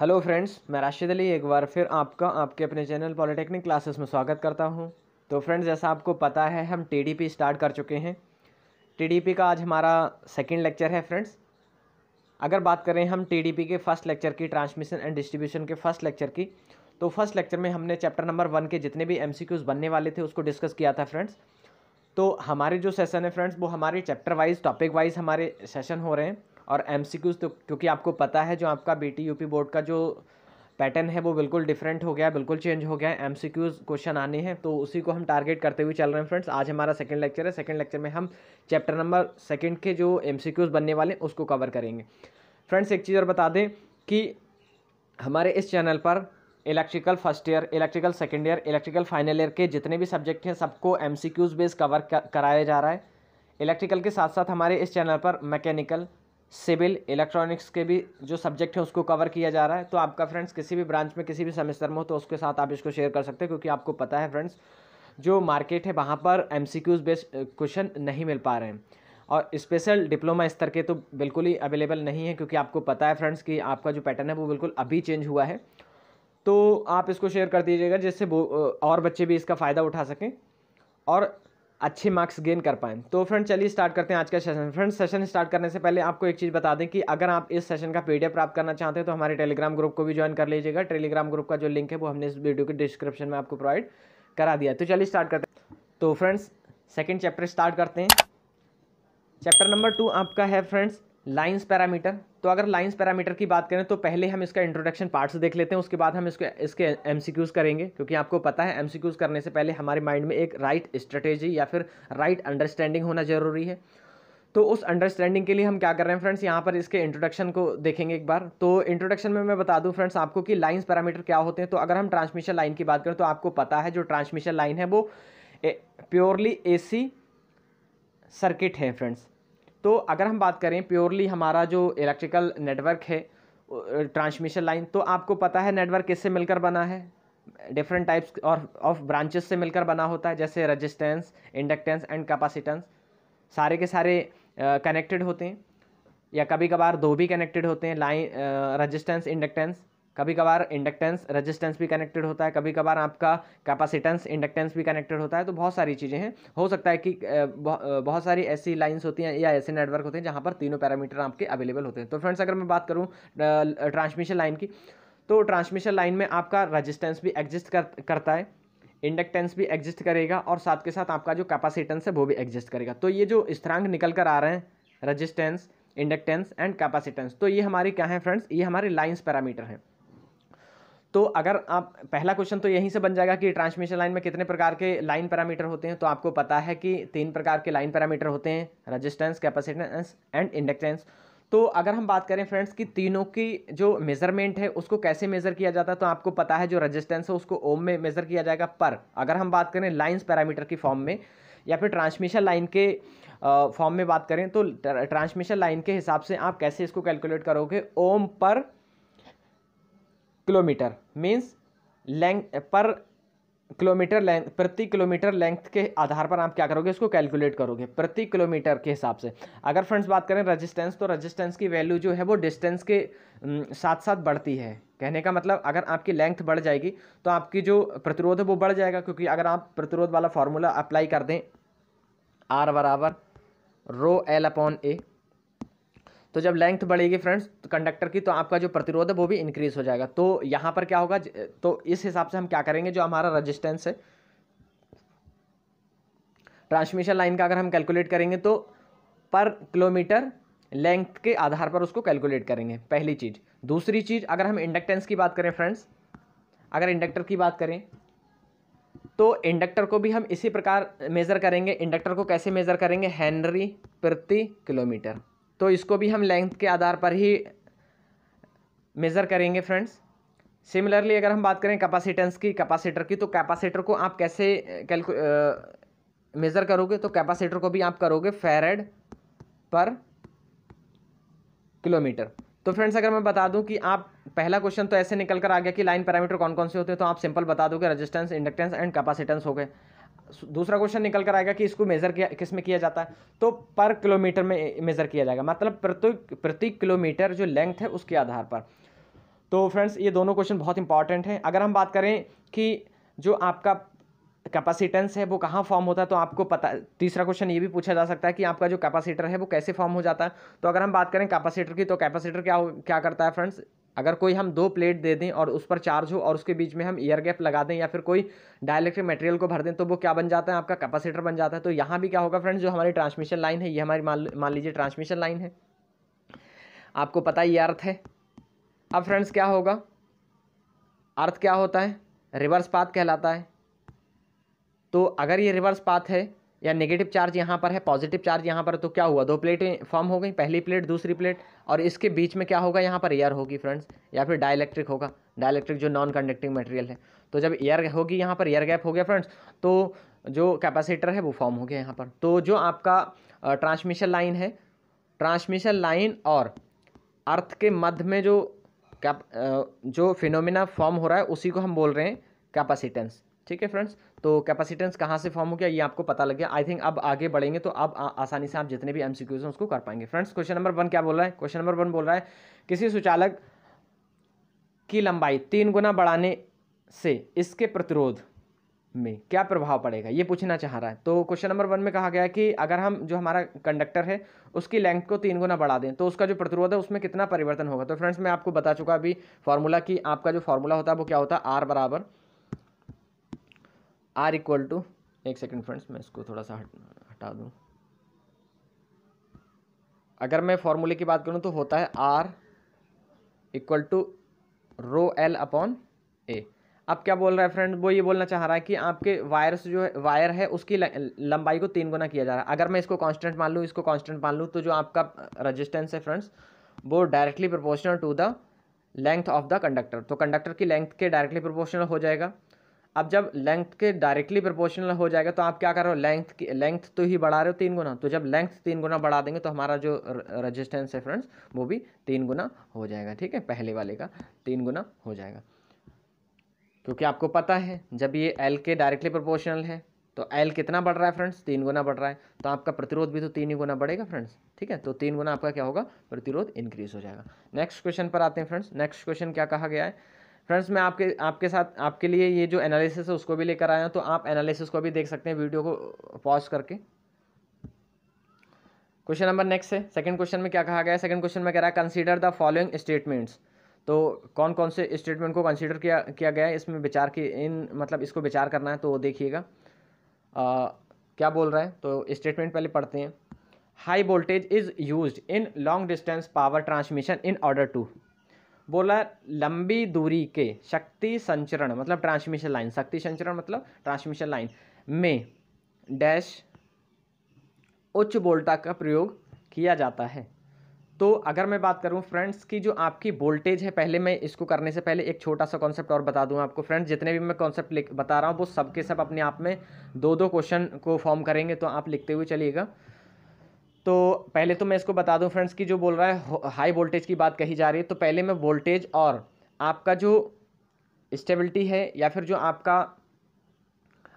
hello friends मैं राशिद अली एक बार फिर आपका आपके अपने चैनल पॉलिटेक्निक क्लासेस में स्वागत करता हूं तो फ्रेंड्स जैसा आपको पता है हम टीडीपी स्टार्ट कर चुके हैं टीडीपी का आज हमारा सेकंड लेक्चर है फ्रेंड्स अगर बात करें हम टीडीपी के फर्स्ट लेक्चर की ट्रांसमिशन एंड डिस्ट्रीब्यूशन के फर्स्ट लेक्चर की तो फर्स्ट लेक्चर में हमने चैप्टर नंबर वन के जितने भी एम बनने वाले थे उसको डिस्कस किया था फ्रेंड्स तो हमारे जो सेसन है फ्रेंड्स वो हमारे चैप्टर वाइज टॉपिक वाइज हमारे सेशन हो रहे हैं और एम तो क्योंकि आपको पता है जो आपका बी टी बोर्ड का जो पैटर्न है वो बिल्कुल डिफरेंट हो गया है बिल्कुल चेंज हो गया है एम क्वेश्चन आने हैं तो उसी को हम टारगेट करते हुए चल रहे हैं फ्रेंड्स आज हमारा सेकंड लेक्चर है सेकंड लेक्चर में हम चैप्टर नंबर सेकंड के जो एम बनने वाले हैं उसको कवर करेंगे फ्रेंड्स एक चीज़ और बता दें कि हमारे इस चैनल पर electrical first year electrical second year electrical final year के जितने भी सब्जेक्ट हैं सबको एम बेस कवर कराया जा रहा है इलेक्ट्रिकल के साथ साथ हमारे इस चैनल पर मैकेनिकल सिविल इलेक्ट्रॉनिक्स के भी जो सब्जेक्ट है उसको कवर किया जा रहा है तो आपका फ्रेंड्स किसी भी ब्रांच में किसी भी सेमेस्टर में हो तो उसके साथ आप इसको शेयर कर सकते हैं क्योंकि आपको पता है फ्रेंड्स जो मार्केट है वहाँ पर एम बेस्ड क्वेश्चन नहीं मिल पा रहे हैं और स्पेशल डिप्लोमा स्तर के तो बिल्कुल ही अवेलेबल नहीं है क्योंकि आपको पता है फ्रेंड्स कि आपका जो पैटर्न है वो बिल्कुल अभी चेंज हुआ है तो आप इसको शेयर कर दीजिएगा जिससे और बच्चे भी इसका फ़ायदा उठा सकें और अच्छे मार्क्स गेन कर पाएँ तो फ्रेंड चलिए स्टार्ट करते हैं आज का सेशन फ्रेंड सेशन स्टार्ट करने से पहले आपको एक चीज़ बता दें कि अगर आप इस सेशन का पी प्राप्त करना चाहते हैं तो हमारे टेलीग्राम ग्रुप को भी ज्वाइन कर लीजिएगा टेलीग्राम ग्रुप का जो लिंक है वो हमने इस वीडियो के डिस्क्रिप्शन में आपको प्रोवाइड करा दिया तो चलिए स्टार्ट करते हैं तो फ्रेंड्स सेकेंड चैप्टर स्टार्ट करते हैं चैप्टर नंबर टू आपका है फ्रेंड्स लाइन्स पैरामीटर तो अगर लाइन्स पैरामीटर की बात करें तो पहले हम इसका इंट्रोडक्शन पार्ट्स देख लेते हैं उसके बाद हम इसके इसके एम करेंगे क्योंकि आपको पता है एम करने से पहले हमारे माइंड में एक राइट right स्ट्रेटेजी या फिर राइट right अंडरस्टैंडिंग होना ज़रूरी है तो उस अंडरस्टैंडिंग के लिए हम क्या कर रहे हैं फ्रेंड्स यहाँ पर इसके इंट्रोडक्शन को देखेंगे एक बार तो इंट्रोडक्शन में मैं बता दूं फ्रेंड्स आपको कि लाइंस पैरामीटर क्या होते हैं तो अगर हम ट्रांसमिशन लाइन की बात करें तो आपको पता है जो ट्रांसमिशन लाइन है वो प्योरली एसी सर्किट है फ्रेंड्स तो अगर हम बात करें प्योरली हमारा जो इलेक्ट्रिकल नेटवर्क है ट्रांसमिशन लाइन तो आपको पता है नेटवर्क किससे मिलकर बना है डिफरेंट टाइप्स और ऑफ ब्रांचेस से मिलकर बना होता है जैसे रजिस्टेंस इंडक्टेंस एंड कैपेसिटेंस सारे के सारे कनेक्टेड होते हैं या कभी कभार दो भी कनेक्टेड होते हैं लाइन रजिस्टेंस इंडक्टेंस कभी कभार इंडक्टेंस रेजिस्टेंस भी कनेक्टेड होता है कभी कभार आपका कैपेसिटेंस इंडक्टेंस भी कनेक्टेड होता है तो बहुत सारी चीज़ें हैं हो सकता है कि बहुत सारी ऐसी लाइन्स होती हैं या ऐसे नेटवर्क होते हैं जहाँ पर तीनों पैरामीटर आपके अवेलेबल होते हैं तो फ्रेंड्स अगर मैं बात करूँ ट्रांसमिशन लाइन की तो ट्रांसमिशन लाइन में आपका रजिस्टेंस भी एग्जिस्ट कर, करता है इंडक्टेंस भी एग्जिस्ट करेगा और साथ के साथ आपका जो कैपेसिटेंस है वो भी एग्जिस्ट करेगा तो ये जो स्थिरांक निकल कर आ रहे हैं रजिस्टेंस इंडक्टेंस एंड कैपेसिटेंस तो ये हमारी क्या है फ्रेंड्स ये हमारे लाइन्स पैरामीटर हैं तो अगर आप पहला क्वेश्चन तो यहीं से बन जाएगा कि ट्रांसमिशन लाइन में कितने प्रकार के लाइन पैरामीटर होते हैं तो आपको पता है कि तीन प्रकार के लाइन पैरामीटर होते हैं रजिस्टेंस कैपेसिटेंस एंड इंडक्टेंस तो अगर हम बात करें फ्रेंड्स कि तीनों की जो मेज़रमेंट है उसको कैसे मेज़र किया जाता है तो आपको पता है जो रजिस्टेंस है उसको ओम में मेज़र किया जाएगा पर अगर हम बात करें लाइन्स पैरामीटर की फॉर्म में या फिर ट्रांसमिशन लाइन के फॉर्म में बात करें तो ट्रांसमिशन लाइन के हिसाब से आप कैसे इसको कैलकुलेट करोगे ohm per kilometre means length per kilometre length प्रति किलोमीटर लेंथ के आधार पर आप क्या करोगे इसको कैलकुलेट करोगे प्रति किलोमीटर के हिसाब से अगर फ्रेंड्स बात करें रेजिस्टेंस तो रेजिस्टेंस की वैल्यू जो है वो डिस्टेंस के साथ साथ बढ़ती है कहने का मतलब अगर आपकी लेंथ बढ़ जाएगी तो आपकी जो प्रतिरोध है वो बढ़ जाएगा क्योंकि अगर आप प्रतिरोध वाला फार्मूला अप्लाई कर दें आर बराबर रो एल अपॉन ए तो जब लेंथ बढ़ेगी फ्रेंड्स तो कंडक्टर की तो आपका जो प्रतिरोध है वो भी इंक्रीज़ हो जाएगा तो यहाँ पर क्या होगा तो इस हिसाब से हम क्या करेंगे जो हमारा रजिस्टेंस है ट्रांसमिशन लाइन का अगर हम कैलकुलेट करेंगे तो पर किलोमीटर लेंथ के आधार पर उसको कैलकुलेट करेंगे पहली चीज़ दूसरी चीज़ अगर हम इंडक्टेंस की बात करें फ्रेंड्स अगर इंडक्टर की बात करें तो इंडक्टर को भी हम इसी प्रकार मेज़र करेंगे इंडक्टर को कैसे मेज़र करेंगे हेनरी प्रति किलोमीटर तो इसको भी हम लेंथ के आधार पर ही मेज़र करेंगे फ्रेंड्स सिमिलरली अगर हम बात करें कैपेसिटेंस की कैपेसिटर की तो कैपेसिटर को आप कैसे कैलकु मेज़र करोगे तो कैपेसिटर को भी आप करोगे फेरेड पर किलोमीटर तो फ्रेंड्स अगर मैं बता दूं कि आप पहला क्वेश्चन तो ऐसे निकल कर आ गया कि लाइन पैरामीटर कौन कौन से होते हैं तो आप सिंपल बता दोगे रेजिस्टेंस इंडक्टेंस एंड कैपेसिटेंस हो गए दूसरा क्वेश्चन निकल कर आएगा कि इसको मेज़र किया किस में किया जाता है तो पर किलोमीटर में मेज़र किया जाएगा मतलब प्रति प्रति किलोमीटर जो लेंथ है उसके आधार पर तो फ्रेंड्स ये दोनों क्वेश्चन बहुत इंपॉर्टेंट हैं अगर हम बात करें कि जो आपका कैपेसिटेंस है वो कहाँ फॉर्म होता है तो आपको पता तीसरा क्वेश्चन ये भी पूछा जा सकता है कि आपका जो कैपेसिटर है वो कैसे फॉर्म हो जाता है तो अगर हम बात करें कैपेसिटर की तो कैपेसिटर क्या क्या करता है फ्रेंड्स अगर कोई हम दो प्लेट दे दें और उस पर चार्ज हो और उसके बीच में हम ईयर गैप लगा दें या फिर कोई डायलेक्ट्रिक मटेरियल को भर दें तो वो क्या बन जाता है आपका कैपेसिटर बन जाता है तो यहाँ भी क्या होगा फ्रेंड्स जो हमारी ट्रांसमिशन लाइन है ये हमारी मान लीजिए ट्रांसमिशन लाइन है आपको पता ही अर्थ है अब फ्रेंड्स क्या होगा अर्थ क्या होता है रिवर्स पाथ कहलाता है तो अगर ये रिवर्स पाथ है या नेगेटिव चार्ज यहाँ पर है पॉजिटिव चार्ज यहाँ पर तो क्या हुआ दो प्लेटें फॉर्म हो गई पहली प्लेट दूसरी प्लेट और इसके बीच में क्या होगा यहाँ पर एयर होगी फ्रेंड्स या फिर डायलैक्ट्रिक होगा डायलैक्ट्रिक जो नॉन कंडक्टिंग मटेरियल है तो जब एयर होगी यहाँ पर एयर गैप हो गया फ्रेंड्स तो जो कैपेसिटर है वो फॉर्म हो गया यहाँ पर तो जो आपका ट्रांसमिशन लाइन है ट्रांसमिशन लाइन और अर्थ के मध्य में जो कैप जो फिनोमिना फॉर्म हो रहा है उसी को हम बोल रहे हैं कैपेसिटेंस ठीक है फ्रेंड्स तो कैपेसिटेंस कहाँ से फॉर्म हो गया ये आपको पता लग गया आई थिंक अब आगे बढ़ेंगे तो अब आसानी से आप जितने भी एम हैं उसको कर पाएंगे फ्रेंड्स क्वेश्चन नंबर वन क्या बोल रहा है क्वेश्चन नंबर वन बोल रहा है किसी सुचालक की लंबाई तीन गुना बढ़ाने से इसके प्रतिरोध में क्या प्रभाव पड़ेगा ये पूछना चाह रहा है तो क्वेश्चन नंबर वन में कहा गया कि अगर हम जो हमारा कंडक्टर है उसकी लेंथ को तीन गुना बढ़ा दें तो उसका जो प्रतिरोध है उसमें कितना परिवर्तन होगा तो फ्रेंड्स मैं आपको बता चुका अभी फार्मूला कि आपका जो फार्मूला होता है वो क्या होता है आर बराबर आर इक्वल टू एक सेकंड फ्रेंड्स मैं इसको थोड़ा सा हट, हटा दूँ अगर मैं फॉर्मूले की बात करूँ तो होता है R equal to rho L upon A अब क्या बोल रहा है फ्रेंड वो ये बोलना चाह रहा है कि आपके वायर जो है वायर है उसकी लंबाई को तीन गुना किया जा रहा है अगर मैं इसको कांस्टेंट मान लूँ इसको कांस्टेंट मान लूँ तो जो आपका रेजिस्टेंस है फ्रेंड्स वो directly proportional to the length of the conductor तो कंडक्टर की लेंथ के डायरेक्टली प्रोपोर्शनल हो जाएगा अब जब लेंथ के डायरेक्टली प्रोपोर्शनल हो जाएगा तो आप क्या कर रहे हो लेंथ की लेंथ तो ही बढ़ा रहे हो तीन गुना तो जब लेंथ तीन गुना बढ़ा देंगे तो हमारा जो रजिस्टेंस है फ्रेंड्स वो भी तीन गुना हो जाएगा ठीक है पहले वाले का तीन गुना हो जाएगा क्योंकि आपको पता है जब ये एल के डायरेक्टली प्रोपोर्शनल है तो एल कितना बढ़ रहा है फ्रेंड्स तीन गुना बढ़ रहा है तो आपका प्रतिरोध भी तो तीन ही गुना बढ़ेगा फ्रेंड्स ठीक है तो तीन गुना आपका क्या होगा प्रतिरोध इंक्रीज हो जाएगा नेक्स्ट क्वेश्चन पर आते हैं फ्रेंड्स नेक्स्ट क्वेश्चन क्या कहा गया है फ्रेंड्स मैं आपके आपके साथ आपके लिए ये जो एनालिसिस है उसको भी लेकर आया हूँ तो आप एनालिसिस को भी देख सकते हैं वीडियो को पॉज करके क्वेश्चन नंबर नेक्स्ट है सेकंड क्वेश्चन में क्या कहा गया है सेकंड क्वेश्चन में कह रहा है कंसीडर द फॉलोइंग स्टेटमेंट्स तो कौन कौन से स्टेटमेंट को कंसीडर किया किया गया है इसमें विचार की इन मतलब इसको विचार करना है तो देखिएगा क्या बोल रहा है तो स्टेटमेंट पहले पढ़ते हैं high voltage is use in long distance power transmission in order to बोला लंबी दूरी के शक्ति संचरण मतलब ट्रांसमिशन लाइन शक्ति संचरण मतलब ट्रांसमिशन लाइन में डैश उच्च वोल्टा का प्रयोग किया जाता है तो अगर मैं बात करूं फ्रेंड्स की जो आपकी वोल्टेज है पहले मैं इसको करने से पहले एक छोटा सा कॉन्सेप्ट और बता दूं आपको फ्रेंड्स जितने भी मैं कॉन्सेप्ट बता रहा हूं वो सब के सब अपने आप में दो दो क्वेश्चन को फॉर्म करेंगे तो आप लिखते हुए चलिएगा तो पहले तो मैं इसको बता दूं फ्रेंड्स कि जो बोल रहा है हाई वोल्टेज की बात कही जा रही है तो पहले मैं वोल्टेज और आपका जो स्टेबिलिटी है या फिर जो आपका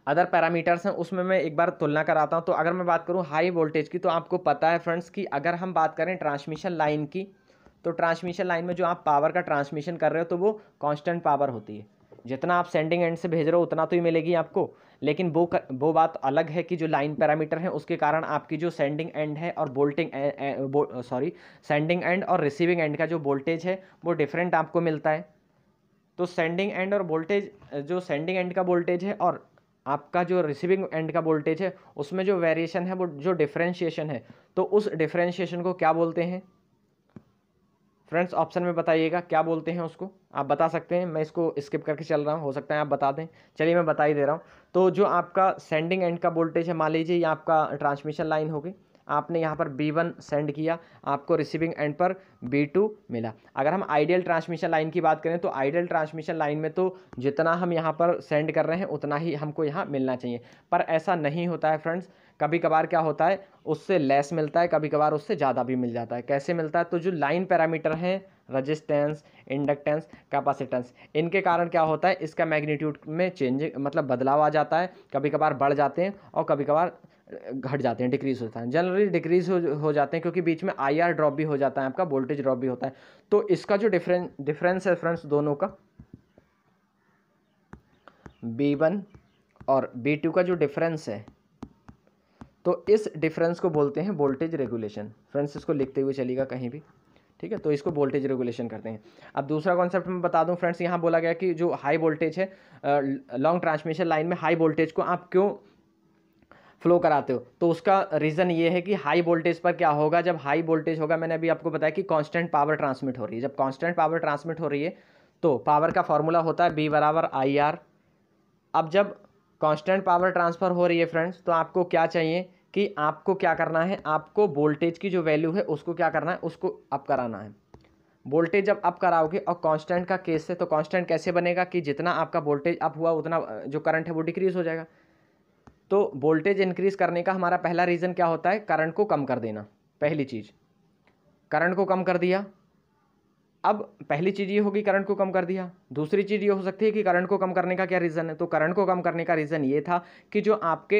अदर पैरामीटर्स हैं उसमें मैं एक बार तुलना कराता हूँ तो अगर मैं बात करूँ हाई वोल्टेज की तो आपको पता है फ्रेंड्स कि अगर हम बात करें ट्रांसमिशन लाइन की तो ट्रांसमिशन लाइन में जो आप पावर का ट्रांसमिशन कर रहे हो तो वो कांस्टेंट पावर होती है जितना आप सेंडिंग एंड से भेज रहे हो उतना तो ही मिलेगी आपको लेकिन वो वो बात अलग है कि जो लाइन पैरामीटर है उसके कारण आपकी जो सेंडिंग एंड है और बोल्टिंग बो, सॉरी सेंडिंग एंड और रिसीविंग एंड का जो वोल्टेज है वो डिफरेंट आपको मिलता है तो सेंडिंग एंड और वोल्टेज जो सेंडिंग एंड का वोल्टेज है और आपका जो रिसीविंग एंड का वोल्टेज है उसमें जो वेरिएशन है वो जो डिफ्रेंशिएशन है तो उस डिफ्रेंशिएशन को क्या बोलते हैं फ्रेंड्स ऑप्शन में बताइएगा क्या बोलते हैं उसको आप बता सकते हैं मैं इसको स्किप करके चल रहा हूँ हो सकता है आप बता दें चलिए मैं बता ही दे रहा हूँ तो जो आपका सेंडिंग एंड का वोल्टेज है मान लीजिए ये आपका ट्रांसमिशन लाइन होगी आपने यहाँ पर B1 सेंड किया आपको रिसीविंग एंड पर B2 मिला अगर हम आइडियल ट्रांसमिशन लाइन की बात करें तो आइडियल ट्रांसमिशन लाइन में तो जितना हम यहाँ पर सेंड कर रहे हैं उतना ही हमको यहाँ मिलना चाहिए पर ऐसा नहीं होता है फ्रेंड्स कभी कभार क्या होता है उससे लेस मिलता है कभी कभार उससे ज़्यादा भी मिल जाता है कैसे मिलता है तो जो लाइन पैरामीटर हैं रजिस्टेंस इंडक्टेंस कैपासीटेंस इनके कारण क्या होता है इसका मैग्नीट्यूड में चेंज मतलब बदलाव आ जाता है कभी कभार बढ़ जाते हैं और कभी कभार घट जाते हैं डिक्रीज होता है जनरली डिक्रीज हो, हो जाते हैं क्योंकि बीच में आईआर ड्रॉप भी हो जाता है आपका वोल्टेज ड्रॉप भी होता है तो इसका जो डिफरेंस डिफरेंस है फ्रेंड्स दोनों का बी वन और बी टू का जो डिफरेंस है तो इस डिफरेंस को बोलते हैं वोल्टेज रेगुलेशन फ्रेंड्स इसको लिखते हुए चलेगा कहीं भी ठीक है तो इसको वोल्टेज रेगुलेशन करते हैं अब दूसरा कॉन्सेप्ट मैं बता दूं फ्रेंड्स यहाँ बोला गया कि जो हाई वोल्टेज है लॉन्ग ट्रांसमिशन लाइन में हाई वोल्टेज को आप क्यों फ्लो कराते हो तो उसका रीज़न ये है कि हाई वोल्टेज पर क्या होगा जब हाई वोल्टेज होगा मैंने अभी आपको बताया कि कॉन्स्टेंट पावर ट्रांसमिट हो रही है जब कॉन्स्टेंट पावर ट्रांसमिट हो रही है तो पावर का फॉर्मूला होता है बी बराबर आई आर अब जब कॉन्स्टेंट पावर ट्रांसफ़र हो रही है फ्रेंड्स तो आपको क्या चाहिए कि आपको क्या करना है आपको वोल्टेज की जो वैल्यू है उसको क्या करना है उसको अप कराना है वोल्टेज जब अप कराओगे और कांस्टेंट का केस है तो कांस्टेंट कैसे बनेगा कि जितना आपका वोल्टेज अप हुआ उतना जो करंट है वो डिक्रीज हो जाएगा तो वोल्टेज इंक्रीज करने का हमारा पहला रीज़न क्या होता है करंट को कम कर देना पहली चीज़ करंट को कम कर दिया अब पहली चीज़ ये होगी करंट को कम कर दिया दूसरी चीज़ ये हो सकती है कि करंट को कम करने का क्या रीज़न है तो करंट को कम करने का रीज़न ये था कि जो आपके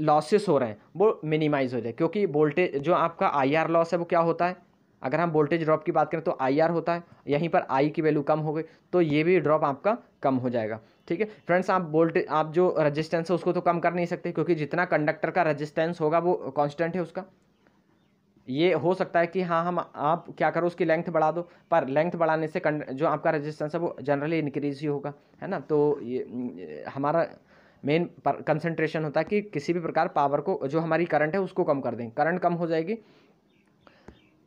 लॉसेस हो रहे हैं वो मिनिमाइज हो जाए क्योंकि वोल्टेज जो आपका आई लॉस है वो क्या होता है अगर हम वोल्टेज ड्रॉप की बात करें तो आई होता है यहीं पर आई की वैल्यू कम हो गई तो ये भी ड्रॉप आपका कम हो जाएगा ठीक है फ्रेंड्स आप वोल्टेज आप जो रेजिस्टेंस है उसको तो कम कर नहीं सकते क्योंकि जितना कंडक्टर का रेजिस्टेंस होगा वो कांस्टेंट है उसका ये हो सकता है कि हाँ हम आप क्या करो उसकी लेंथ बढ़ा दो पर लेंथ बढ़ाने से जो आपका रेजिस्टेंस है वो जनरली इंक्रीज ही होगा है ना तो ये हमारा मेन कंसंट्रेशन होता है कि किसी भी प्रकार पावर को जो हमारी करंट है उसको कम कर दें करंट कम हो जाएगी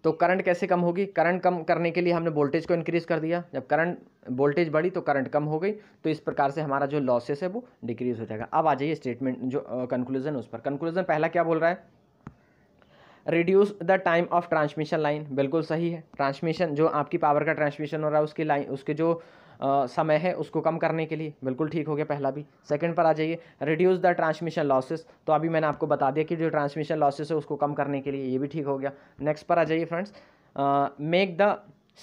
तो करंट कैसे कम होगी करंट कम करने के लिए हमने वोल्टेज को इंक्रीज़ कर दिया जब करंट वोल्टेज बढ़ी तो करंट कम हो गई तो इस प्रकार से हमारा जो लॉसेस है वो डिक्रीज़ हो जाएगा अब आ जाइए स्टेटमेंट जो कंक्लूजन उस पर कंक्लूजन पहला क्या बोल रहा है reduce the time of transmission line बिल्कुल सही है ट्रांसमिशन जो आपकी पावर का ट्रांसमिशन हो रहा है उसकी लाइन उसके जो समय है उसको कम करने के लिए बिल्कुल ठीक हो गया पहला भी सेकंड पर आ जाइए रिड्यूस द ट्रांसमिशन लॉसेस तो अभी मैंने आपको बता दिया कि जो ट्रांसमिशन लॉसेस है उसको कम करने के लिए ये भी ठीक हो गया नेक्स्ट पर आ जाइए friends make the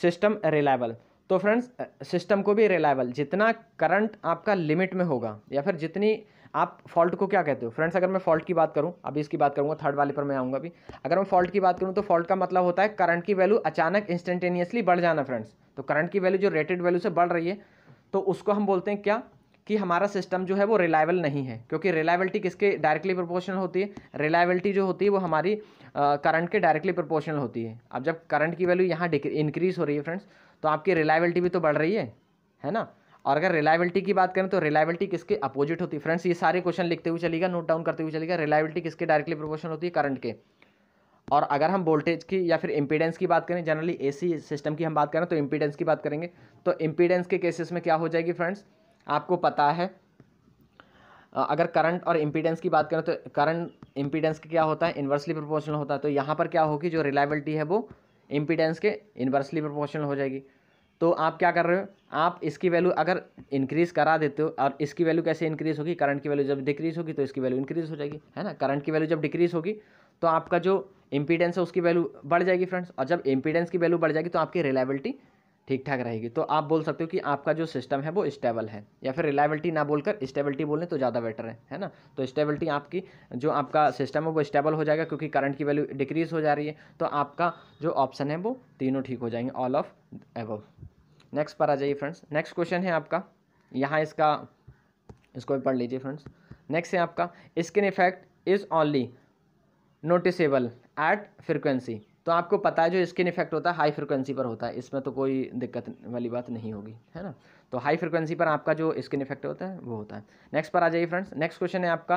system reliable तो फ्रेंड्स सिस्टम को भी रिलायबल जितना करंट आपका लिमिट में होगा या फिर जितनी आप फॉल्ट को क्या कहते हो फ्रेंड्स अगर मैं फॉल्ट की बात करूँ अभी इसकी बात करूँगा थर्ड वाले पर मैं आऊँगा अभी अगर मैं फॉल्ट की बात करूँ तो फॉल्ट का मतलब होता है करंट की वैल्यू अचानक इंस्टेंटेनियसली बढ़ जाना फ्रेंड्स तो करंट की वैल्यू जो रेटेड वैल्यू से बढ़ रही है तो उसको हम बोलते हैं क्या कि हमारा सिस्टम जो है वो रिलायबल नहीं है क्योंकि रिलायबिलिटी किसके डायरेक्टली प्रोपोर्शनल होती है रिलायबिलिटी जो होती है वो हमारी करंट के डायरेक्टली प्रोपोर्शनल होती है अब जब करंट की वैल्यू यहाँ इंक्रीज़ हो रही है फ्रेंड्स तो आपकी रिलायबिलिटी भी तो बढ़ रही है है ना और अगर रिलायबिलिटी की बात करें तो रिलायबिलिटी किसके अपोजिट होती है फ्रेंड्स ये सारे क्वेश्चन लिखते हुए चलेगा नोट डाउन करते हुए चलेगा रिलायबिलिटी किसके डायरेक्टली प्रोपोर्शन होती है करंट के और अगर हम वोल्टेज की या फिर इम्पीडेंस की बात करें जनरली एसी सिस्टम की हम बात करें तो इम्पीडेंस की बात करेंगे तो इम्पीडेंस के केसेस में क्या हो जाएगी फ्रेंड्स आपको पता है अगर करंट और इम्पीडेंस की बात करें तो करंट इम्पीडेंस क्या होता है इन्वर्सली प्रोपोर्शनल होता है तो यहाँ पर क्या होगी जो रिलायबिलिटी है वो इम्पीडेंस के इन्वर्सली प्रोपोर्शनल हो जाएगी तो आप क्या कर रहे हो आप इसकी वैल्यू अगर इंक्रीज़ करा देते हो और इसकी वैल्यू कैसे इंक्रीज़ होगी करंट की वैल्यू जब डिक्रीज़ होगी तो इसकी वैल्यू इंक्रीज़ हो जाएगी है ना करंट की वैल्यू जब डिक्रीज़ होगी तो आपका जो इंपीडेंस है उसकी वैल्यू बढ़ जाएगी फ्रेंड्स और जब इंपीडेंस की वैल्यू बढ़ जाएगी तो आपकी रिलायबिलिटी ठीक ठाक रहेगी तो आप बोल सकते हो कि आपका जो सिस्टम है वो स्टेबल है या फिर रिलायबिलिटी ना बोलकर स्टेबिलिटी बोलें तो ज़्यादा बेटर है है ना तो स्टेबिलिटी आपकी जो आपका सिस्टम है वो स्टेबल हो जाएगा क्योंकि करंट की वैल्यू डिक्रीज हो जा रही है तो आपका जो ऑप्शन है वो तीनों ठीक हो जाएंगे ऑल ऑफ एबव नेक्स्ट पर आ जाइए फ्रेंड्स नेक्स्ट क्वेश्चन है आपका यहाँ इसका इसको भी पढ़ लीजिए फ्रेंड्स नेक्स्ट है आपका skin effect is only noticeable at frequency तो आपको पता है जो स्किन इफेक्ट होता है हाई फ्रिक्वेंसी पर होता है इसमें तो कोई दिक्कत वाली बात नहीं होगी है ना तो हाई फ्रिक्वेंसी पर आपका जो स्किन इफेक्ट होता है वो होता है नेक्स्ट पर आ जाइए फ्रेंड्स नेक्स्ट क्वेश्चन है आपका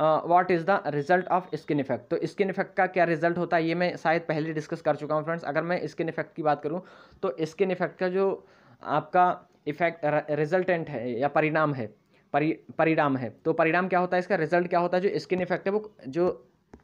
what is the result of skin effect तो स्किन इफेक्ट का क्या रिजल्ट होता है ये मैं शायद पहले डिस्कस कर चुका हूँ फ्रेंड्स अगर मैं स्किन इफेक्ट की बात करूँ तो स्किन इफेक्ट का जो आपका इफेक्ट रिजल्टेंट है या परिणाम है परि परिणाम है तो परिणाम क्या होता है इसका रिजल्ट क्या होता है जो स्किन इफेक्ट है वो जो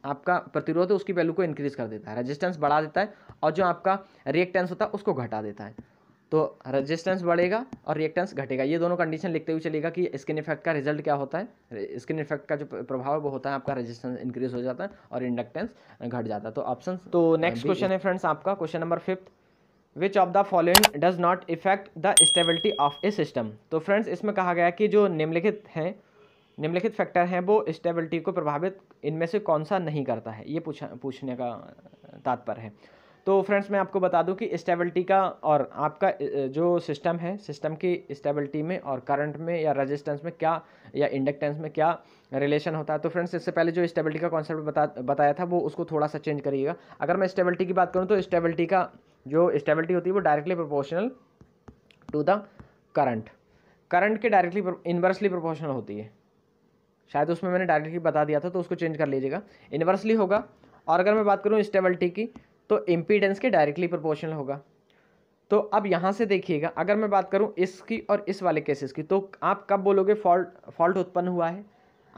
आपका प्रतिरोध है उसकी वैल्यू को इंक्रीज कर देता है रेजिस्टेंस बढ़ा देता है और जो आपका रिएक्टेंस होता है उसको घटा देता है तो रेजिस्टेंस बढ़ेगा और रिएक्टेंस घटेगा ये दोनों कंडीशन लिखते हुए चलेगा कि स्किन इफेक्ट का रिजल्ट क्या होता है स्किन इफेक्ट का जो प्रभाव है वो होता है आपका रेजिस्टेंस इंक्रीज हो जाता है और इंडक्टेंस घट जाता है तो ऑप्शन तो नेक्स्ट क्वेश्चन है फ्रेंड्स आपका question number fifth which of the following does not effect the stability of a system तो फ्रेंड्स इसमें कहा गया कि जो निम्नलिखित हैं निम्नलिखित फैक्टर हैं वो स्टेबिलिटी को प्रभावित इनमें से कौन सा नहीं करता है ये पूछ पूछने का तात्पर्य है तो फ्रेंड्स मैं आपको बता दूं कि स्टेबिलिटी का और आपका जो सिस्टम है सिस्टम की स्टेबिलिटी में और करंट में या रेजिस्टेंस में क्या या इंडक्टेंस में क्या रिलेशन होता है तो फ्रेंड्स इससे पहले जो स्टेबिलिटी का कॉन्सेप्ट बता बताया था वो उसको थोड़ा सा चेंज करिएगा अगर मैं स्टेबिलिटी की बात करूँ तो स्टेबिलिटी का जो स्टेबिलिटी होती है वो directly proportional to the current current के डायरेक्टली इन्वर्सली प्रोपोर्शनल होती है शायद उसमें मैंने डायरेक्टली बता दिया था तो उसको चेंज कर लीजिएगा इन्वर्सली होगा और अगर मैं बात करूँ स्टेबिलिटी की तो इम्पीडेंस के डायरेक्टली प्रोपोर्शनल होगा तो अब यहाँ से देखिएगा अगर मैं बात करूँ इसकी और इस वाले केसेस की तो आप कब बोलोगे फॉल्ट फॉल्ट उत्पन्न हुआ है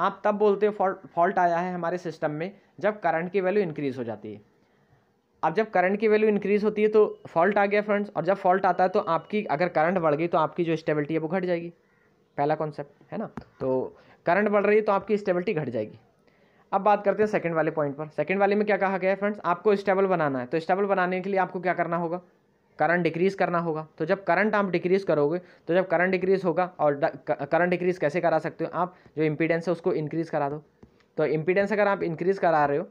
आप तब बोलते हो फॉल्ट फॉल्ट आया है हमारे सिस्टम में जब करंट की वैल्यू इंक्रीज़ हो जाती है अब जब करंट की वैल्यू इंक्रीज़ होती है तो फॉल्ट आ गया फ्रेंड्स और जब फॉल्ट आता है तो आपकी अगर करंट बढ़ गई तो आपकी जो स्टेबिलिटी है वो घट जाएगी पहला कॉन्सेप्ट है ना तो करंट बढ़ रही है तो आपकी स्टेबिलिटी घट जाएगी अब बात करते हैं सेकंड वाले पॉइंट पर सेकंड वाले में क्या कहा गया है फ्रेंड्स आपको स्टेबल बनाना है तो स्टेबल बनाने के लिए आपको क्या करना होगा करंट डिक्रीज़ करना होगा तो जब करंट आप डिक्रीज़ करोगे तो जब करंट डिक्रीज़ होगा और करंट डिक्रीज़ कैसे करा सकते हो आप जो इम्पीडेंस है उसको इंक्रीज़ करा दो तो इम्पीडेंस अगर आप इंक्रीज़ करा रहे हो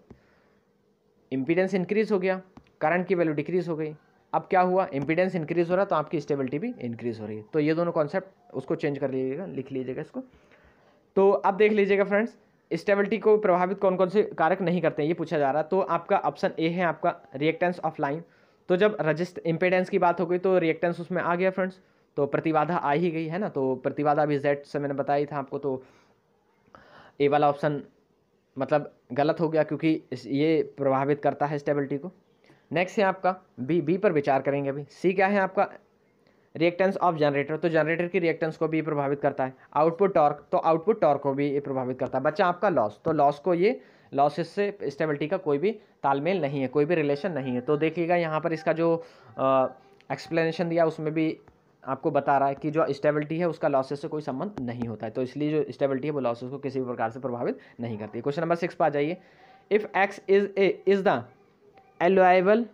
इम्पीडेंस इंक्रीज़ हो गया करंट की वैल्यू डिक्रीज़ हो गई अब क्या हुआ इम्पीडेंस इंक्रीज़ हो रहा तो आपकी स्टेबिलिटी भी इंक्रीज़ हो रही है तो ये दोनों कॉन्सेप्ट उसको चेंज कर लीजिएगा लिख लीजिएगा इसको तो आप देख लीजिएगा फ्रेंड्स स्टेबिलिटी को प्रभावित कौन कौन से कारक नहीं करते हैं ये पूछा जा रहा तो आपका ऑप्शन ए है आपका रिएक्टेंस ऑफ लाइन तो जब रजिस्ट इम्पेडेंस की बात हो गई तो रिएक्टेंस उसमें आ गया फ्रेंड्स तो प्रतिवाधा आ ही गई है ना तो प्रतिवाधा अभी जेड से मैंने बताया था आपको तो ए वाला ऑप्शन मतलब गलत हो गया क्योंकि ये प्रभावित करता है स्टेबिलिटी को नेक्स्ट है आपका बी बी पर विचार करेंगे अभी सी क्या है आपका रिएक्टेंस ऑफ जनरेटर तो जनरेटर की रिएक्टेंस को भी प्रभावित करता है आउटपुट टॉर्क तो आउटपुट टॉर्क को भी ये प्रभावित करता है बच्चा आपका लॉस तो लॉस को ये लॉसेस से स्टेबिलिटी का कोई भी तालमेल नहीं है कोई भी रिलेशन नहीं है तो देखिएगा यहाँ पर इसका जो एक्सप्लेनेशन दिया उसमें भी आपको बता रहा है कि जो स्टेबिलिटी है उसका लॉसेस से कोई संबंध नहीं होता है तो इसलिए जो स्टेबिलिटी है वो लॉसेस को किसी भी प्रकार से प्रभावित नहीं करती क्वेश्चन नंबर सिक्स पर आ जाइए if X is A is the allowable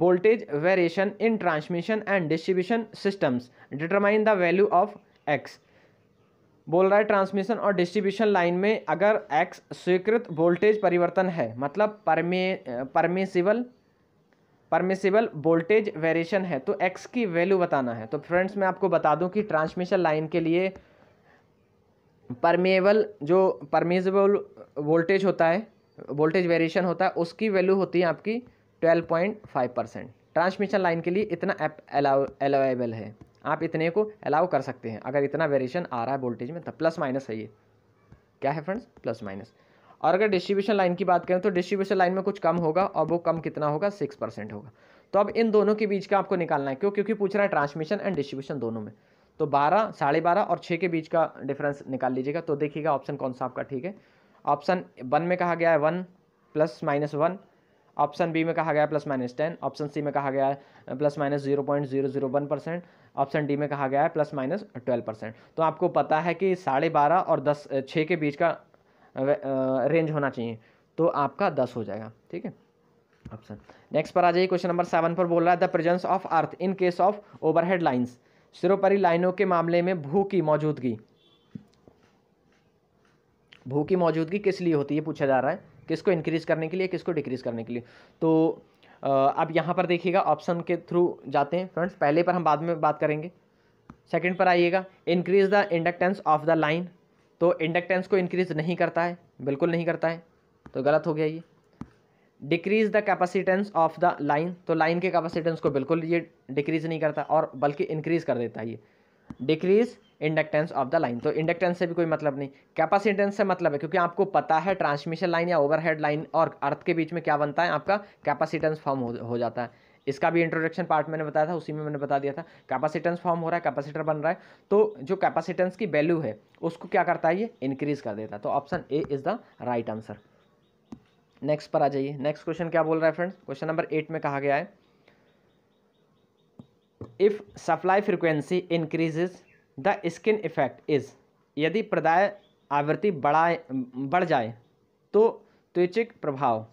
voltage variation in transmission and distribution systems determine the value of X बोल रहा है ट्रांसमिशन और डिस्ट्रीब्यूशन लाइन में अगर एक्स स्वीकृत वोल्टेज परिवर्तन है मतलब परमे परमिशिबल परमिसिबल वोल्टेज वेरिएशन है तो एक्स की वैल्यू बताना है तो फ्रेंड्स मैं आपको बता दूं कि ट्रांसमिशन लाइन के लिए परमेबल जो परमिजिबल वोल्टेज होता है वोल्टेज वेरिएशन होता है उसकी वैल्यू होती है आपकी twelve point five percent transmission line के लिए इतना ऐप अलाउेबल है आप इतने को अलाउ कर सकते हैं अगर इतना वेरिएशन आ रहा है वोल्टेज में तो प्लस माइनस है ये क्या है फ्रेंड्स प्लस माइनस और अगर डिस्ट्रीब्यूशन लाइन की बात करें तो डिस्ट्रीब्यूशन लाइन में कुछ कम होगा और वो कम कितना होगा सिक्स परसेंट होगा तो अब इन दोनों के बीच का आपको निकालना है क्यों क्योंकि पूछ रहा है ट्रांसमिशन एंड डिस्ट्रीब्यूशन दोनों में तो बारह साढ़े बारह और छः के बीच का डिफरेंस निकाल लीजिएगा तो देखिएगा ऑप्शन कौन सा आपका ठीक है ऑप्शन वन में कहा गया है one plus minus one option B में कहा गया plus minus ten option C में कहा गया है plus minus zero point zero zero one percent option D में कहा गया है प्लस माइनस ट्वेल्व परसेंट तो आपको पता है कि साढ़े बारह और दस छः के बीच का रेंज होना चाहिए तो आपका दस हो जाएगा ठीक है ऑप्शन नेक्स्ट पर आ जाइए क्वेश्चन नंबर सेवन पर बोल रहा है the presence of earth in case of overhead lines सिरोपरी लाइनों के मामले में भू की मौजूदगी भू की मौजूदगी किस लिए होती है पूछा जा रहा है किसको इंक्रीज़ करने के लिए किसको डिक्रीज़ करने के लिए तो अब यहाँ पर देखिएगा ऑप्शन के थ्रू जाते हैं फ्रेंड्स पहले पर हम बाद में बात करेंगे सेकंड पर आइएगा increase the inductance of the line तो इंडक्टेंस को इंक्रीज नहीं करता है बिल्कुल नहीं करता है तो गलत हो गया ये decrease the capacitance of the line तो लाइन के कैपेसिटेंस को बिल्कुल ये डिक्रीज नहीं करता और बल्कि इंक्रीज कर देता है ये decrease inductance of the line तो इंडक्टेंस से भी कोई मतलब नहीं कैपासिटेंस से मतलब है क्योंकि आपको पता है ट्रांसमिशन लाइन या ओवरहेड लाइन और अर्थ के बीच में क्या बनता है आपका कैपासिटेंस फॉर्म हो, हो जाता है इसका भी इंट्रोडक्शन पार्ट मैंने बताया था उसी में मैंने बता दिया था कैपेसिटेंस फॉर्म हो रहा है कैपेसिटर बन रहा है तो जो कैपेसिटेंस की वैल्यू है उसको क्या करता है ये इंक्रीज कर देता है तो option A is the right answer next पर आ जाइए नेक्स्ट क्वेश्चन क्या बोल रहा है फ्रेंड्स क्वेश्चन नंबर एट में कहा गया है if supply frequency increases the skin effect is यदि प्रदाय आवृत्ति बढ़ाए बढ़ जाए तो त्वचिक प्रभाव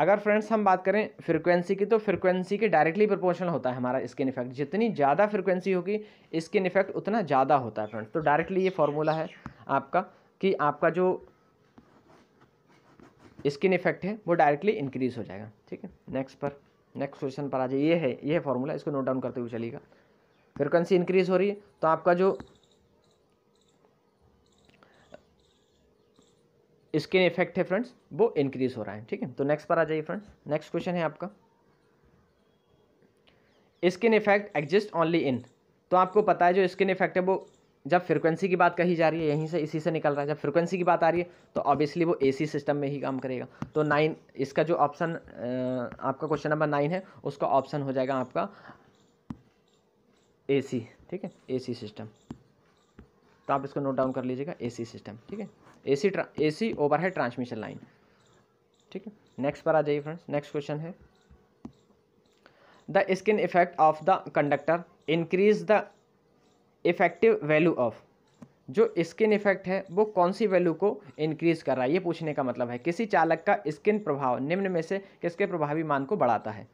अगर फ्रेंड्स हम बात करें फ्रिक्वेंसी की तो फ्रिक्वेंसी के डायरेक्टली प्रोपोर्शनल होता है हमारा स्किन इफेक्ट जितनी ज़्यादा फ्रिक्वेंसी होगी स्किन इफेक्ट उतना ज़्यादा होता है फ्रेंड्स तो डायरेक्टली ये फॉर्मूला है आपका कि आपका जो स्किन इफेक्ट है वो डायरेक्टली इंक्रीज हो जाएगा ठीक है नेक्स्ट पर नेक्स्ट क्वेश्चन पर आ जाइए ये है ये फॉर्मूला इसको नोट डाउन करते हुए चलेगा फ्रिक्वेंसी इंक्रीज हो रही है तो आपका जो स्किन इफेक्ट है फ्रेंड्स वो इंक्रीज हो रहा है ठीक है तो नेक्स्ट पर आ जाइए फ्रेंड्स नेक्स्ट क्वेश्चन है आपका skin effect exist only in तो आपको पता है जो स्किन इफेक्ट है वो जब फ्रिक्वेंसी की बात कही जा रही है यहीं से इसी से निकल रहा है जब फ्रिक्वेंसी की बात आ रही है तो ऑब्वियसली वो एसी सिस्टम में ही काम करेगा तो नाइन इसका जो ऑप्शन आपका क्वेश्चन नंबर नाइन है उसका ऑप्शन हो जाएगा आपका एसी ठीक है एसी सिस्टम तो आप इसको नोट डाउन कर लीजिएगा एसी सिस्टम ठीक है एसी एसी ओवर है ट्रांसमिशन लाइन ठीक है नेक्स्ट पर आ जाइए फ्रेंड्स नेक्स्ट क्वेश्चन है the skin effect of the conductor increase the effective value of जो स्किन इफेक्ट है वो कौन सी वैल्यू को इंक्रीज कर रहा है ये पूछने का मतलब है किसी चालक का स्किन प्रभाव निम्न में से किसके प्रभावी मान को बढ़ाता है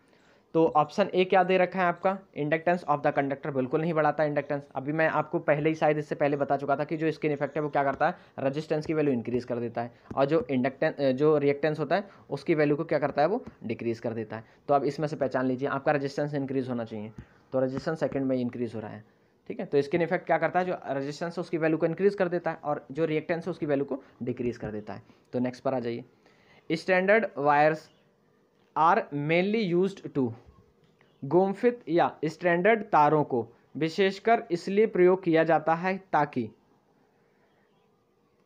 तो ऑप्शन ए क्या दे रखा है आपका इंडक्टेंस ऑफ द कंडक्टर बिल्कुल नहीं बढ़ाता इंडक्टेंस अभी मैं आपको पहले ही शायद इससे पहले बता चुका था कि जो स्किन इफेक्ट है वो क्या करता है रजिस्टेंस की वैल्यू इंक्रीज कर देता है और जो इंडक्टेंस जो रिएक्टेंस होता है उसकी वैल्यू को क्या करता है वो डिक्रीज कर देता है तो अब इसमें से पहचान लीजिए आपका रजिस्टेंस इंक्रीज होना चाहिए तो रजिस्टेंस सेकेंड में इंक्रीज हो रहा है ठीक है तो स्किन इफेक्ट क्या करता है जो रजिस्टेंस है उसकी वैल्यू को इंक्रीज कर देता है और जो रिएक्टेंस है उसकी वैल्यू को डिक्रीज कर देता है तो नेक्स्ट पर आ जाइए standard wires are mainly use to गोमफित या स्टैंडर्ड तारों को विशेषकर इसलिए प्रयोग किया जाता है ताकि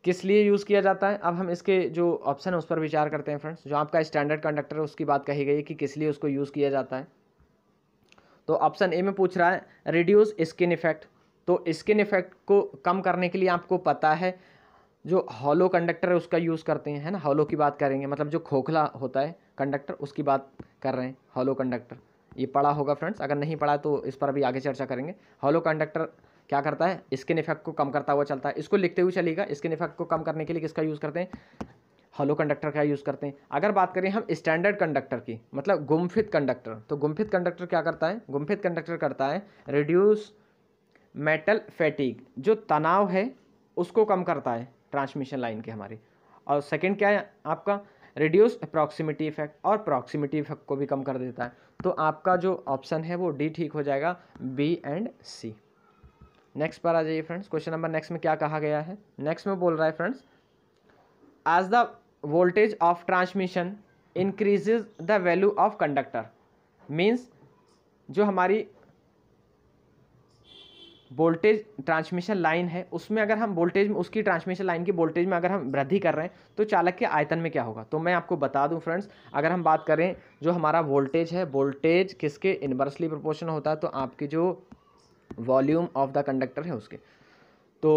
किस लिए यूज़ किया जाता है अब हम इसके जो ऑप्शन है उस पर विचार करते हैं फ्रेंड्स जो आपका स्टैंडर्ड कंडक्टर है उसकी बात कही गई है कि किस लिए उसको यूज़ किया जाता है तो ऑप्शन ए में पूछ रहा है रिड्यूस स्किन इफेक्ट तो स्किन इफेक्ट को कम करने के लिए आपको पता है जो हॉलो कंडक्टर है उसका यूज़ करते हैं है ना हॉलो की बात करेंगे मतलब जो खोखला होता है कंडक्टर उसकी बात कर रहे हैं हॉलो कंडक्टर ये पढ़ा होगा फ्रेंड्स अगर नहीं पढ़ा तो इस पर अभी आगे चर्चा करेंगे हॉलो कंडक्टर क्या करता है स्किन इफेक्ट को कम करता हुआ चलता है इसको लिखते हुए चलेगा स्किन इफेक्ट को कम करने के लिए किसका यूज़ करते हैं हॉलो कंडक्टर का यूज़ करते हैं अगर बात करें हम स्टैंडर्ड कंडक्टर की मतलब गुम्फित कंडक्टर तो गुम्फित कंडक्टर क्या करता है गुम्फित कंडक्टर करता है रिड्यूस मेटल फैटिक जो तनाव है उसको कम करता है ट्रांसमिशन लाइन के हमारी और सेकेंड क्या है आपका रिड्यूस अप्रॉक्सीमिटी इफेक्ट और प्रॉक्सीमिटी इफेक्ट को भी कम कर देता है तो आपका जो ऑप्शन है वो डी ठीक हो जाएगा बी एंड सी नेक्स्ट पर आ जाइए फ्रेंड्स क्वेश्चन नंबर नेक्स्ट में क्या कहा गया है नेक्स्ट में बोल रहा है friends as the voltage of transmission increases the value of conductor means जो हमारी वोल्टेज ट्रांसमिशन लाइन है उसमें अगर हम वोल्टेज में उसकी ट्रांसमिशन लाइन की वोल्टेज में अगर हम वृद्धि कर रहे हैं तो चालक के आयतन में क्या होगा तो मैं आपको बता दूं फ्रेंड्स अगर हम बात करें जो हमारा वोल्टेज है वोल्टेज किसके इन्वर्सली प्रोपोर्शन होता है तो आपके जो वॉल्यूम ऑफ द कंडक्टर है उसके तो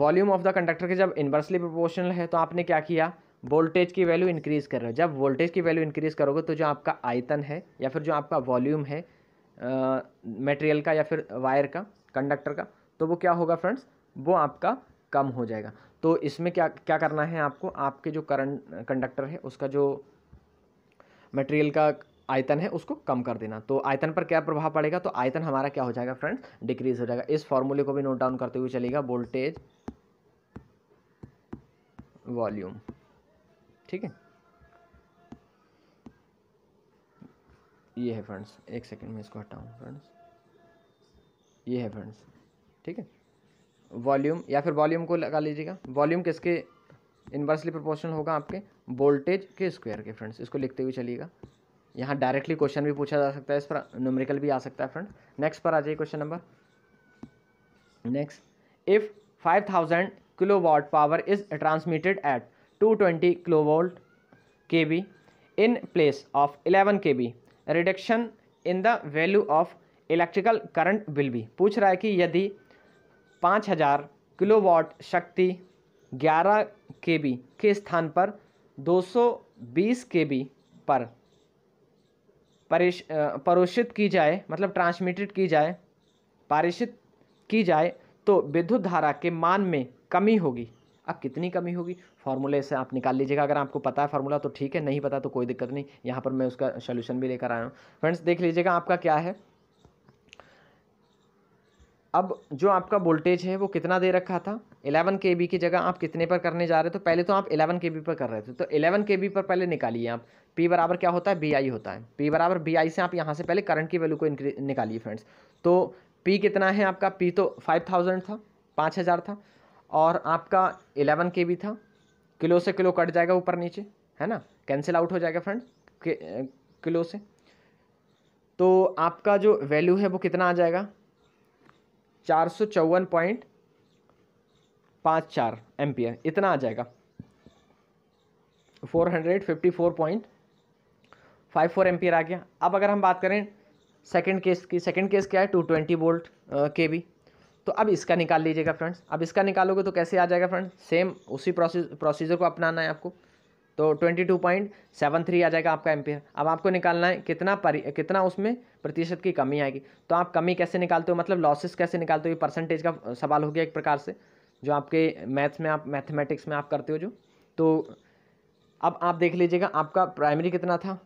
वॉल्यूम ऑफ द कंडक्टर के जब इन्वर्सली प्रोपोर्शनल है तो आपने क्या किया वोल्टेज की वैल्यू इंक्रीज़ कर रहे हो जब वोल्टेज की वैल्यू इंक्रीज़ करोगे तो जो आपका आयतन है या फिर जो आपका वॉल्यूम है मटेरियल का या फिर वायर का कंडक्टर का तो वो क्या होगा फ्रेंड्स वो आपका कम हो जाएगा तो इसमें क्या क्या करना है आपको आपके जो करंट कंडक्टर है उसका जो मटेरियल का आयतन है उसको कम कर देना तो आयतन पर क्या प्रभाव पड़ेगा तो आयतन हमारा क्या हो जाएगा फ्रेंड्स डिक्रीज हो जाएगा इस फॉर्मूले को भी नोट डाउन करते हुए चलेगा वोल्टेज वॉल्यूम ठीक है ये है फ्रेंड्स एक सेकंड में इसको हटाऊं फ्रेंड्स ये है फ्रेंड्स ठीक है वॉल्यूम या फिर वॉल्यूम को लगा लीजिएगा वॉल्यूम किसके इन्वर्सली प्रोपोर्शनल होगा आपके वोल्टेज के स्क्वायर के फ्रेंड्स इसको लिखते हुए चलिएगा यहाँ डायरेक्टली क्वेश्चन भी पूछा जा सकता है इस पर न्यूमेरिकल भी आ सकता है फ्रेंड नेक्स्ट पर आ जाइए question number next if five thousand kilowatt power is transmitted at two twenty kilovolt K V in place of eleven K V reduction in the value of electrical current bill भी पूछ रहा है कि यदि पाँच हज़ार kilowatt शक्ति ग्यारह के बी के स्थान पर 220 के बी पर परोषित की जाए मतलब ट्रांसमिटेड की जाए पारिषित की जाए तो विद्युत धारा के मान में कमी होगी अब कितनी कमी होगी फार्मूले से आप निकाल लीजिएगा अगर आपको पता है फॉर्मूला तो ठीक है नहीं पता तो कोई दिक्कत नहीं यहाँ पर मैं उसका सोल्यूशन भी लेकर आया हूँ फ्रेंड्स देख लीजिएगा आपका क्या है अब जो आपका वोल्टेज है वो कितना दे रखा था 11 के की जगह आप कितने पर करने जा रहे थे तो पहले तो आप 11 के पर कर रहे थे तो 11 के पर पहले निकालिए आप P बराबर क्या होता है बी आई होता है P बराबर बी आई से आप यहाँ से पहले करंट की वैल्यू को निकालिए फ्रेंड्स तो P कितना है आपका P तो 5000 था 5000 था और आपका एलेवन के था किलो से किलो कट जाएगा ऊपर नीचे है ना कैंसिल आउट हो जाएगा फ्रेंड्स किलो से तो आपका जो वैल्यू है वो कितना आ जाएगा चार सौ चौवन पॉइंट पाँच चार एम्पियर इतना आ जाएगा four hundred fifty four point five four ampere आ गया अब अगर हम बात करें सेकंड केस की सेकंड केस क्या है टू ट्वेंटी वोल्ट के भी तो अब इसका निकाल लीजिएगा फ्रेंड्स अब इसका निकालोगे तो कैसे आ जाएगा फ्रेंड्स सेम उसी प्रोसीजर को अपनाना है आपको तो twenty two point seven three आ जाएगा आपका एम्पियर अब आपको निकालना है कितना पर कितना उसमें प्रतिशत की कमी आएगी तो आप कमी कैसे निकालते हो मतलब लॉसेस कैसे निकालते हो ये परसेंटेज का सवाल हो गया एक प्रकार से जो आपके मैथ्स में आप मैथमेटिक्स में आप करते हो जो तो अब आप देख लीजिएगा आपका प्राइमरी कितना था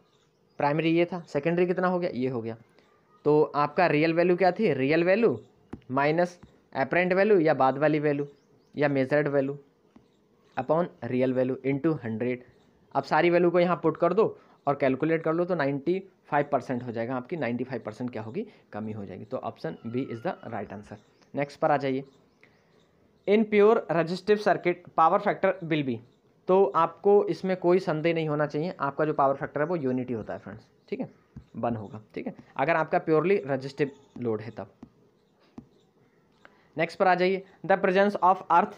प्राइमरी ये था सेकेंडरी कितना हो गया ये हो गया तो आपका रियल वैल्यू क्या थी real value minus apparent value या बाद वाली वैल्यू या measured value upon real value into hundred आप सारी वैल्यू को यहाँ पुट कर दो और कैलकुलेट कर लो तो 95 परसेंट हो जाएगा आपकी 95 परसेंट क्या होगी कमी हो जाएगी तो option B is the right answer next पर आ जाइए in pure resistive circuit power factor will be तो आपको इसमें कोई संदेह नहीं होना चाहिए आपका जो पावर फैक्टर है वो यूनिटी होता है फ्रेंड्स ठीक है बन होगा ठीक है अगर आपका प्योरली रजिस्टिव लोड है तब नेक्स्ट पर आ जाइए the presence of earth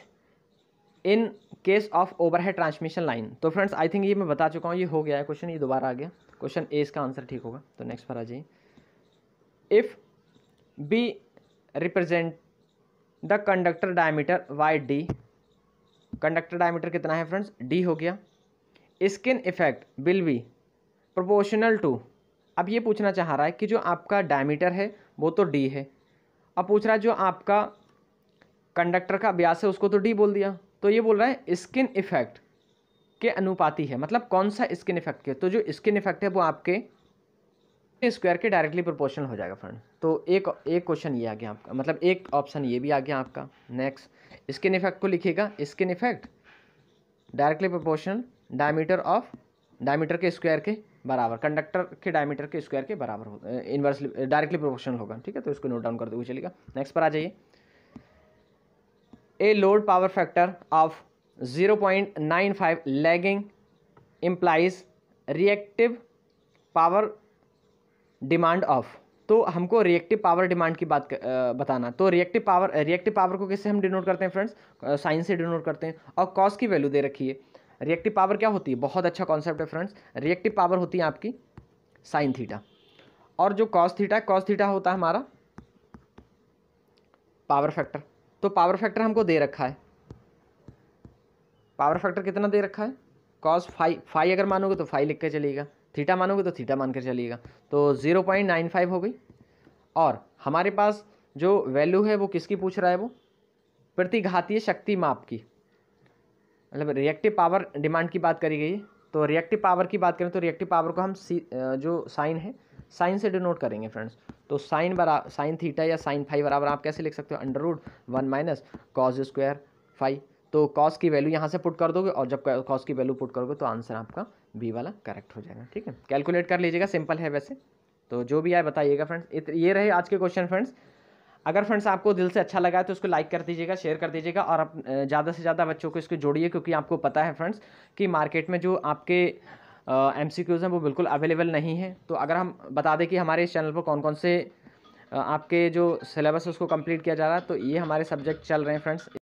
in case of overhead transmission line तो फ्रेंड्स आई थिंक ये मैं बता चुका हूँ ये हो गया है क्वेश्चन ये दोबारा आ गया क्वेश्चन ए इसका आंसर ठीक होगा तो नेक्स्ट पर आ जाइए if B represent the conductor diameter Y D conductor diameter कितना है फ्रेंड्स डी हो गया skin effect will be proportional to अब ये पूछना चाह रहा है कि जो आपका डायमीटर है वो तो डी है अब पूछ रहा है जो आपका कंडक्टर का ब्यास है उसको तो डी बोल दिया तो ये बोल रहा है स्किन इफेक्ट के अनुपाती है मतलब कौन सा स्किन इफेक्ट के तो जो स्किन इफेक्ट है वो आपके स्क्वायर के डायरेक्टली प्रोपोर्शनल हो जाएगा फ्रेंड तो एक एक क्वेश्चन ये आ गया आपका मतलब एक ऑप्शन ये भी आ गया आपका नेक्स्ट स्किन इफेक्ट को लिखिएगा skin effect directly proportional diameter of diameter के स्क्वायर के बराबर कंडक्टर के डायमीटर के स्क्वायर के बराबर हो इन्वर्सली डायरेक्टली प्रोपोर्शनल होगा ठीक है तो इसको नोट डाउन कर दोगे चलेगा नेक्स्ट पर आ जाइए A load power factor of 0.95 lagging implies reactive power demand of तो हमको रिएक्टिव पावर डिमांड की बात बताना तो रिएक्टिव पावर रिएक्टिव पावर को किससे हम डिनोट करते हैं फ्रेंड्स साइंस से डिनोट करते हैं और कॉस की वैल्यू दे रखी है रिएक्टिव पावर क्या होती है बहुत अच्छा कॉन्सेप्ट है फ्रेंड्स रिएक्टिव पावर होती है आपकी साइन थीटा और जो कॉस थीटा कॉस थीटा होता है हमारा पावर फैक्टर तो पावर फैक्टर हमको दे रखा है पावर फैक्टर कितना दे रखा है कॉस फाइव फाइव अगर मानोगे तो फाइव लिख कर चलिएगा थीटा मानोगे तो थीटा मान कर चलिएगा तो ज़ीरो पॉइंट नाइन फाइव हो गई और हमारे पास जो वैल्यू है वो किसकी पूछ रहा है वो प्रतिघातीय शक्ति माप की मतलब रिएक्टिव पावर डिमांड की बात करी गई है तो रिएक्टिव पावर की बात करें तो रिएक्टिव पावर को हम सी जो साइन है साइन से डिनोट करेंगे फ्रेंड्स तो साइन बरा साइन थीटा या साइन फाइव बराबर आप कैसे लिख सकते हो under root one minus cos square five तो कॉस की वैल्यू यहाँ से पुट कर दोगे और जब कॉस की वैल्यू पुट करोगे तो आंसर आपका बी वाला करेक्ट हो जाएगा ठीक है कैलकुलेट कर लीजिएगा सिंपल है वैसे तो जो भी आए बताइएगा फ्रेंड्स ये रहे आज के क्वेश्चन फ्रेंड्स अगर फ्रेंड्स आपको दिल से अच्छा लगा है तो उसको लाइक कर दीजिएगा शेयर कर दीजिएगा और आप ज़्यादा से ज़्यादा बच्चों को इसको जोड़िए क्योंकि आपको पता है फ्रेंड्स कि मार्केट में जो आपके एम सी क्यूज़ हैं वो बिल्कुल अवेलेबल नहीं है तो अगर हम बता दें कि हमारे इस चैनल पर कौन कौन से आपके जो सिलेबस है उसको कंप्लीट किया जा रहा है तो ये हमारे सब्जेक्ट चल रहे हैं फ्रेंड्स